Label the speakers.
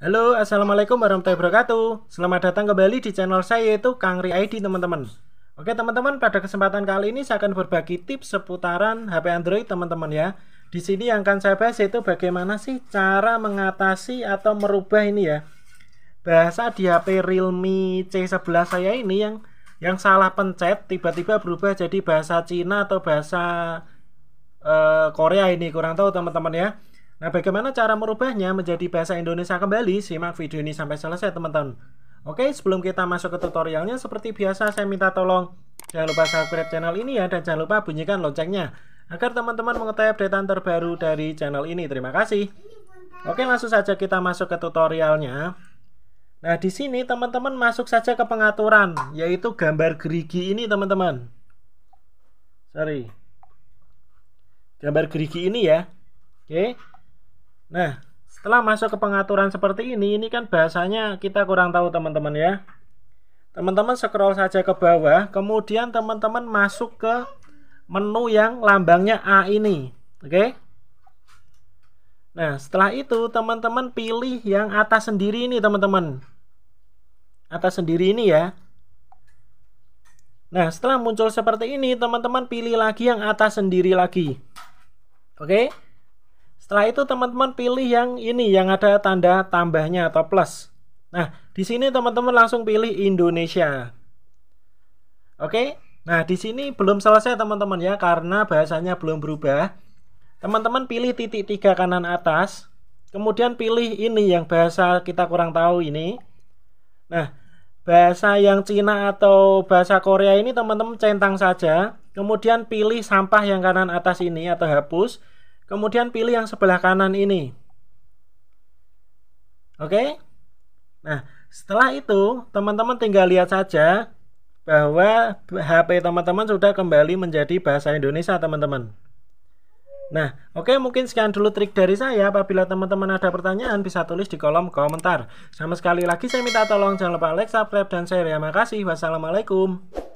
Speaker 1: Halo, Assalamualaikum warahmatullahi wabarakatuh. Selamat datang kembali di channel saya yaitu Kang Ri ID teman-teman. Oke teman-teman, pada kesempatan kali ini saya akan berbagi tips seputaran HP Android teman-teman ya. Di sini yang akan saya bahas itu bagaimana sih cara mengatasi atau merubah ini ya. Bahasa di HP Realme C11 saya ini yang yang salah pencet tiba-tiba berubah jadi bahasa Cina atau bahasa uh, Korea ini kurang tahu teman-teman ya. Nah, bagaimana cara merubahnya menjadi bahasa Indonesia kembali? Simak video ini sampai selesai, teman-teman. Oke, sebelum kita masuk ke tutorialnya, seperti biasa saya minta tolong jangan lupa subscribe channel ini ya dan jangan lupa bunyikan loncengnya agar teman-teman mengetahui update terbaru dari channel ini. Terima kasih. Oke, langsung saja kita masuk ke tutorialnya. Nah, di sini teman-teman masuk saja ke pengaturan, yaitu gambar gerigi ini, teman-teman. Sorry. Gambar gerigi ini ya. Oke. Nah, setelah masuk ke pengaturan seperti ini, ini kan bahasanya kita kurang tahu teman-teman ya. Teman-teman scroll saja ke bawah, kemudian teman-teman masuk ke menu yang lambangnya A ini. Oke. Okay? Nah, setelah itu teman-teman pilih yang atas sendiri ini teman-teman. Atas sendiri ini ya. Nah, setelah muncul seperti ini, teman-teman pilih lagi yang atas sendiri lagi. Oke. Okay? Setelah itu teman-teman pilih yang ini yang ada tanda tambahnya atau plus. Nah, di sini teman-teman langsung pilih Indonesia. Oke. Nah, di sini belum selesai teman-teman ya karena bahasanya belum berubah. Teman-teman pilih titik tiga kanan atas, kemudian pilih ini yang bahasa kita kurang tahu ini. Nah, bahasa yang Cina atau bahasa Korea ini teman-teman centang saja, kemudian pilih sampah yang kanan atas ini atau hapus Kemudian pilih yang sebelah kanan ini. Oke? Nah, setelah itu teman-teman tinggal lihat saja bahwa HP teman-teman sudah kembali menjadi bahasa Indonesia, teman-teman. Nah, oke okay, mungkin sekian dulu trik dari saya. Apabila teman-teman ada pertanyaan bisa tulis di kolom komentar. Sama sekali lagi saya minta tolong jangan lupa like, subscribe, dan share ya. Makasih. Wassalamualaikum.